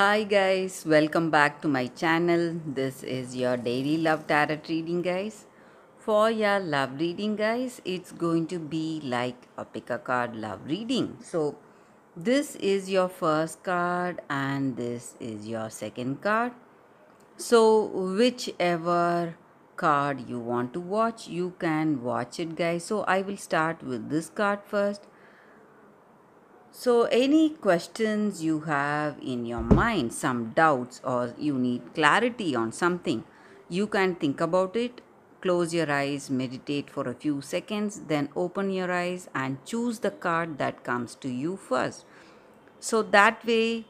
Hi guys, welcome back to my channel. This is your daily love tarot reading guys. For your love reading guys, it's going to be like a pick a card love reading. So this is your first card and this is your second card. So whichever card you want to watch, you can watch it guys. So I will start with this card first so, any questions you have in your mind, some doubts, or you need clarity on something, you can think about it. Close your eyes, meditate for a few seconds, then open your eyes and choose the card that comes to you first. So that way,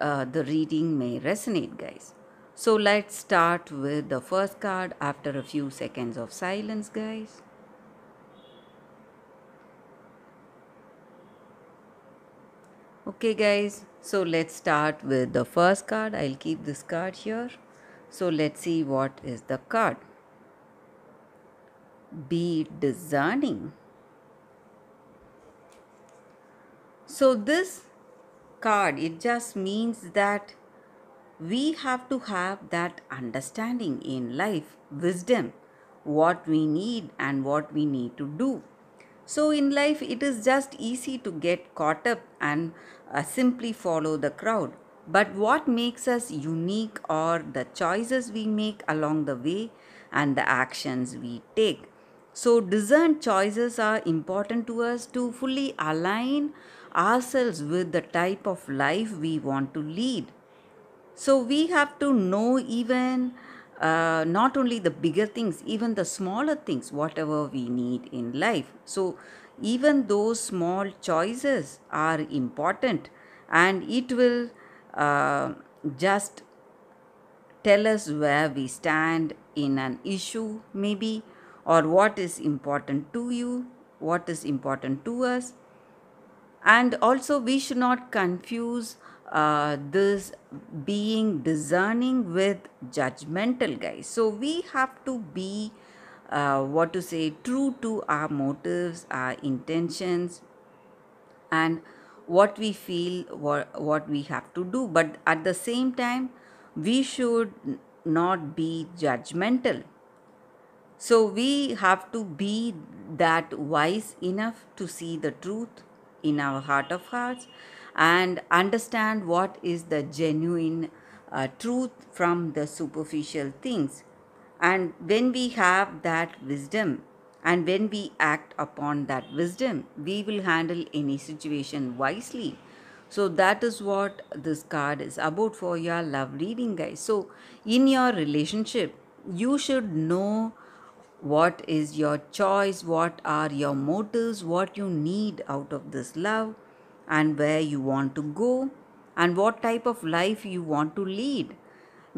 uh, the reading may resonate, guys. So let's start with the first card after a few seconds of silence, guys. okay guys so let's start with the first card i'll keep this card here so let's see what is the card be discerning so this card it just means that we have to have that understanding in life wisdom what we need and what we need to do so, in life, it is just easy to get caught up and uh, simply follow the crowd. But what makes us unique are the choices we make along the way and the actions we take. So, discerned choices are important to us to fully align ourselves with the type of life we want to lead. So, we have to know even uh, not only the bigger things, even the smaller things, whatever we need in life. So, even those small choices are important and it will uh, just tell us where we stand in an issue, maybe, or what is important to you, what is important to us. And also, we should not confuse uh, this being discerning with judgmental guys so we have to be uh, what to say true to our motives our intentions and what we feel what, what we have to do but at the same time we should not be judgmental so we have to be that wise enough to see the truth in our heart of hearts and understand what is the genuine uh, truth from the superficial things. And when we have that wisdom, and when we act upon that wisdom, we will handle any situation wisely. So that is what this card is about for your love reading, guys. So in your relationship, you should know what is your choice, what are your motives, what you need out of this love, and where you want to go and what type of life you want to lead.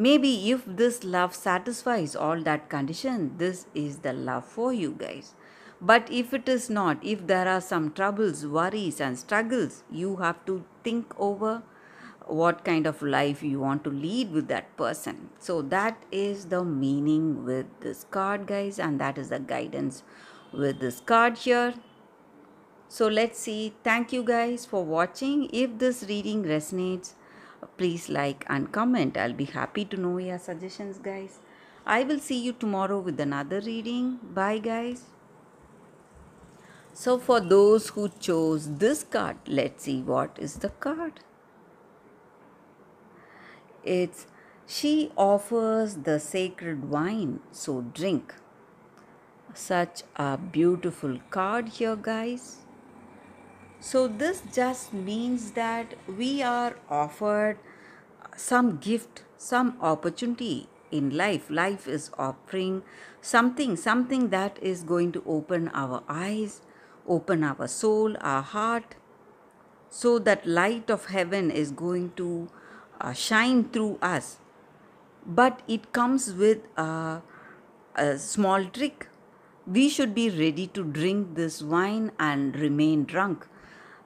Maybe if this love satisfies all that condition, this is the love for you guys. But if it is not, if there are some troubles, worries, and struggles, you have to think over what kind of life you want to lead with that person. So, that is the meaning with this card, guys, and that is the guidance with this card here. So let's see. Thank you guys for watching. If this reading resonates, please like and comment. I'll be happy to know your suggestions, guys. I will see you tomorrow with another reading. Bye, guys. So, for those who chose this card, let's see what is the card. It's She offers the sacred wine, so drink. Such a beautiful card here, guys. So, this just means that we are offered some gift, some opportunity in life. Life is offering something, something that is going to open our eyes, open our soul, our heart, so that light of heaven is going to uh, shine through us. But it comes with a, a small trick. We should be ready to drink this wine and remain drunk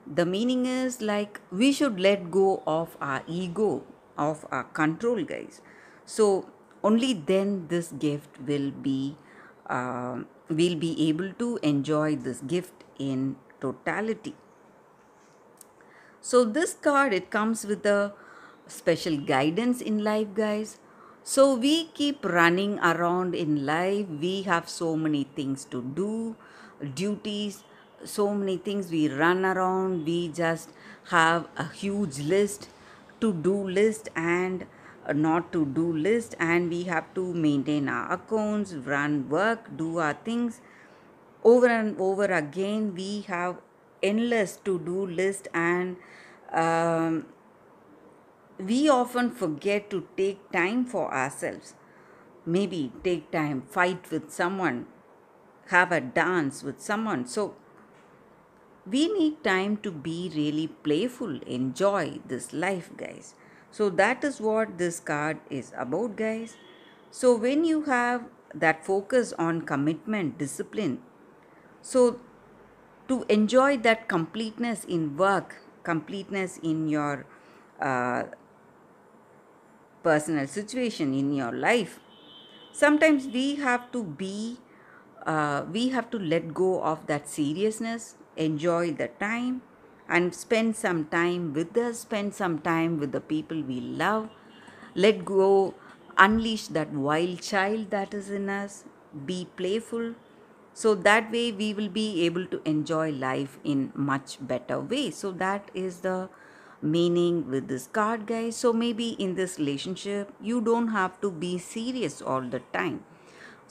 the meaning is like we should let go of our ego, of our control, guys. So only then this gift will be, uh, we'll be able to enjoy this gift in totality. So this card, it comes with a special guidance in life, guys. So we keep running around in life. We have so many things to do, duties, so many things we run around we just have a huge list to do list and not to do list and we have to maintain our accounts run work do our things over and over again we have endless to do list and um, we often forget to take time for ourselves maybe take time fight with someone have a dance with someone so we need time to be really playful, enjoy this life, guys. So, that is what this card is about, guys. So, when you have that focus on commitment, discipline, so to enjoy that completeness in work, completeness in your uh, personal situation, in your life, sometimes we have to be, uh, we have to let go of that seriousness enjoy the time and spend some time with us, spend some time with the people we love. Let go, unleash that wild child that is in us, be playful. So that way, we will be able to enjoy life in much better way. So, that is the meaning with this card, guys. So, maybe in this relationship, you don't have to be serious all the time.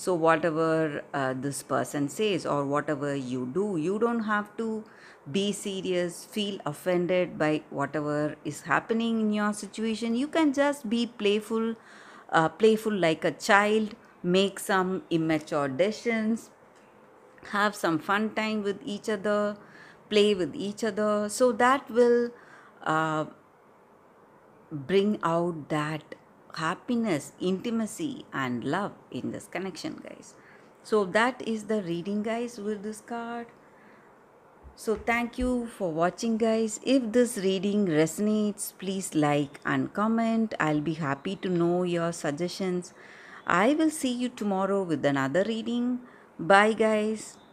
So, whatever uh, this person says or whatever you do, you don't have to be serious, feel offended by whatever is happening in your situation. You can just be playful, uh, playful like a child, make some immature decisions, have some fun time with each other, play with each other. So, that will uh, bring out that happiness, intimacy, and love in this connection, guys. So, that is the reading, guys, with this card. So, thank you for watching, guys. If this reading resonates, please like and comment. I'll be happy to know your suggestions. I will see you tomorrow with another reading. Bye, guys.